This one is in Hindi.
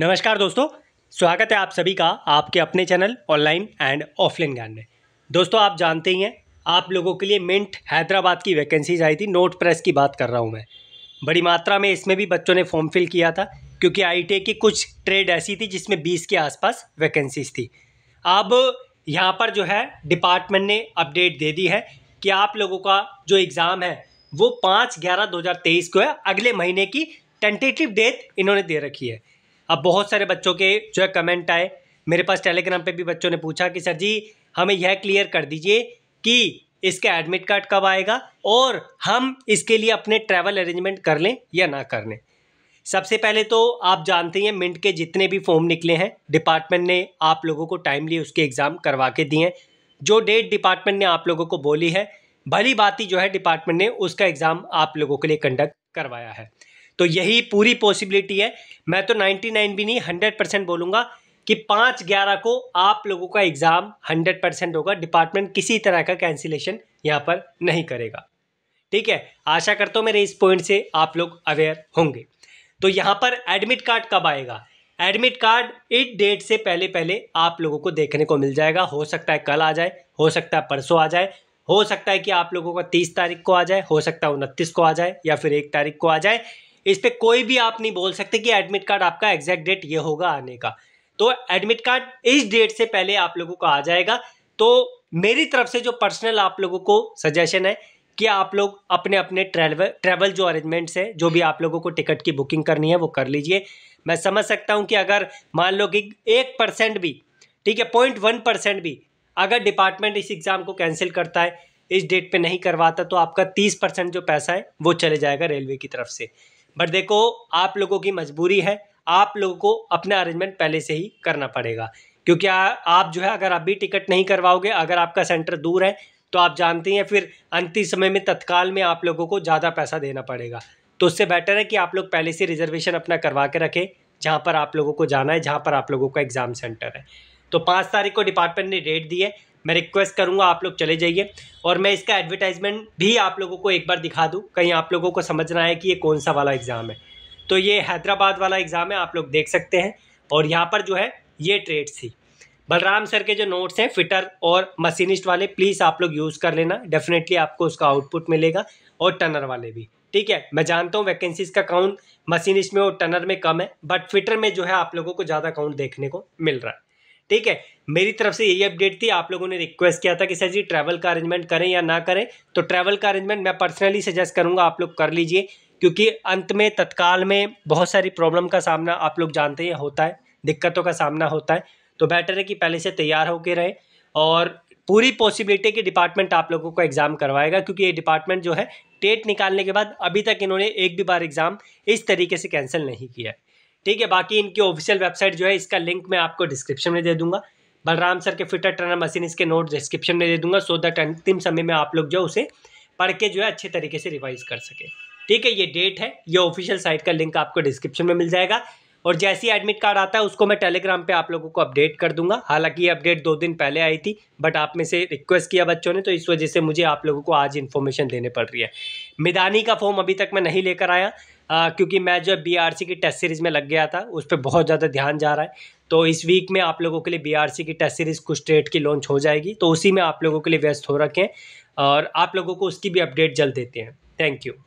नमस्कार दोस्तों स्वागत है आप सभी का आपके अपने चैनल ऑनलाइन एंड ऑफलाइन ज्ञान में दोस्तों आप जानते ही हैं आप लोगों के लिए मिंट हैदराबाद की वैकेंसीज आई थी नोट प्रेस की बात कर रहा हूँ मैं बड़ी मात्रा में इसमें भी बच्चों ने फॉर्म फिल किया था क्योंकि आई की कुछ ट्रेड ऐसी थी जिसमें बीस के आसपास वैकेंसीज थी अब यहाँ पर जो है डिपार्टमेंट ने अपडेट दे दी है कि आप लोगों का जो एग्ज़ाम है वो पाँच ग्यारह दो हज़ार तेईस को है अगले महीने की टेंटेटिव डेट इन्होंने दे रखी है अब बहुत सारे बच्चों के जो है कमेंट आए मेरे पास टेलीग्राम पे भी बच्चों ने पूछा कि सर जी हमें यह क्लियर कर दीजिए कि इसका एडमिट कार्ड कब आएगा और हम इसके लिए अपने ट्रैवल अरेंजमेंट कर लें या ना कर लें सबसे पहले तो आप जानते हैं मिंट के जितने भी फॉर्म निकले हैं डिपार्टमेंट ने आप लोगों को टाइमली उसके एग्ज़ाम करवा के दिए हैं जो डेट डिपार्टमेंट ने आप लोगों को बोली है भली बात ही जो है डिपार्टमेंट ने उसका एग्ज़ाम आप लोगों के लिए कंडक्ट करवाया है तो यही पूरी पॉसिबिलिटी है मैं तो 99 भी नहीं 100 परसेंट बोलूँगा कि पाँच ग्यारह को आप लोगों का एग्ज़ाम 100 परसेंट होगा डिपार्टमेंट किसी तरह का कैंसिलेशन यहाँ पर नहीं करेगा ठीक है आशा करता हूँ मेरे इस पॉइंट से आप लोग अवेयर होंगे तो यहाँ पर एडमिट कार्ड कब आएगा एडमिट कार्ड इट डेट से पहले पहले आप लोगों को देखने को मिल जाएगा हो सकता है कल आ जाए हो सकता है परसों आ जाए हो सकता है कि आप लोगों का तीस तारीख को आ जाए हो सकता है उनतीस को आ जाए या फिर एक तारीख को आ जाए इस पर कोई भी आप नहीं बोल सकते कि एडमिट कार्ड आपका एग्जैक्ट डेट ये होगा आने का तो एडमिट कार्ड इस डेट से पहले आप लोगों को आ जाएगा तो मेरी तरफ से जो पर्सनल आप लोगों को सजेशन है कि आप लोग अपने अपने ट्रेवल ट्रैवल जो अरेंजमेंट्स हैं जो भी आप लोगों को टिकट की बुकिंग करनी है वो कर लीजिए मैं समझ सकता हूँ कि अगर मान लो कि एक परसेंट भी ठीक है पॉइंट वन परसेंट भी अगर डिपार्टमेंट इस एग्ज़ाम को कैंसिल करता है इस डेट पे नहीं करवाता तो आपका तीस परसेंट जो पैसा है वो चले जाएगा रेलवे की तरफ से बट देखो आप लोगों की मजबूरी है आप लोगों को अपना अरेंजमेंट पहले से ही करना पड़ेगा क्योंकि आ, आप जो है अगर अभी टिकट नहीं करवाओगे अगर आपका सेंटर दूर है तो आप जानते हैं फिर अंतिम समय में तत्काल में आप लोगों को ज़्यादा पैसा देना पड़ेगा तो उससे बेटर है कि आप लोग पहले से रिजर्वेशन अपना करवा के रखें जहाँ पर आप लोगों को जाना है जहाँ पर आप लोगों का एग्ज़ाम सेंटर है तो पाँच तारीख को डिपार्टमेंट ने डेट दी है मैं रिक्वेस्ट करूँगा आप लोग चले जाइए और मैं इसका एडवर्टाइजमेंट भी आप लोगों को एक बार दिखा दूँ कहीं आप लोगों को समझना है कि ये कौन सा वाला एग्ज़ाम है तो ये हैदराबाद वाला एग्ज़ाम है आप लोग देख सकते हैं और यहाँ पर जो है ये ट्रेड्स थी बलराम सर के जो नोट्स हैं फिटर और मशीनिस्ट वाले प्लीज़ आप लोग यूज़ कर लेना डेफिनेटली आपको उसका आउटपुट मिलेगा और टनर वाले भी ठीक है मैं जानता हूँ वैकेंसीज का काउंट मशीनिस्ट में और टनर में कम है बट फिटर में जो है आप लोगों को ज़्यादा काउंट देखने को मिल रहा है ठीक है मेरी तरफ से यही अपडेट थी आप लोगों ने रिक्वेस्ट किया था कि सर जी ट्रैवल का अरेंजमेंट करें या ना करें तो ट्रैवल का अरेंजमेंट मैं पर्सनली सजेस्ट करूँगा आप लोग कर लीजिए क्योंकि अंत में तत्काल में बहुत सारी प्रॉब्लम का सामना आप लोग जानते हैं होता है दिक्कतों का सामना होता है तो बेटर है कि पहले से तैयार होकर रहें और पूरी पॉसिबिलिटी की डिपार्टमेंट आप लोगों को एग्ज़ाम करवाएगा क्योंकि ये डिपार्टमेंट जो है टेट निकालने के बाद अभी तक इन्होंने एक भी बार एग्ज़ाम इस तरीके से कैंसिल नहीं किया है ठीक है बाकी इनकी ऑफिशियल वेबसाइट जो है इसका लिंक मैं आपको डिस्क्रिप्शन में दे दूंगा बलराम सर के फिटर ट्रेनर मशीन इसके नोट डिस्क्रिप्शन में दे दूंगा सो दैट अंतिम समय में आप लोग जो उसे पढ़ के जो है अच्छे तरीके से रिवाइज कर सके ठीक है ये डेट है ये ऑफिशियल साइट का लिंक आपको डिस्क्रिप्शन में मिल जाएगा और जैसे ही एडमिट कार्ड आता है उसको मैं टेलीग्राम पे आप लोगों को अपडेट कर दूंगा हालांकि ये अपडेट दो दिन पहले आई थी बट आप में से रिक्वेस्ट किया बच्चों ने तो इस वजह से मुझे आप लोगों को आज इन्फॉर्मेशन देने पड़ रही है मिदानी का फॉर्म अभी तक मैं नहीं लेकर आया आ, क्योंकि मैं जब बीआरसी की टेस्ट सीरीज़ में लग गया था उस पर बहुत ज़्यादा ध्यान जा रहा है तो इस वीक में आप लोगों के लिए बीआरसी की टेस्ट सीरीज़ कुछ डेट की लॉन्च हो जाएगी तो उसी में आप लोगों के लिए व्यस्त हो रखें और आप लोगों को उसकी भी अपडेट जल्द देते हैं थैंक यू